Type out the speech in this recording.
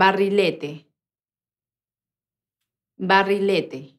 barrilete, barrilete.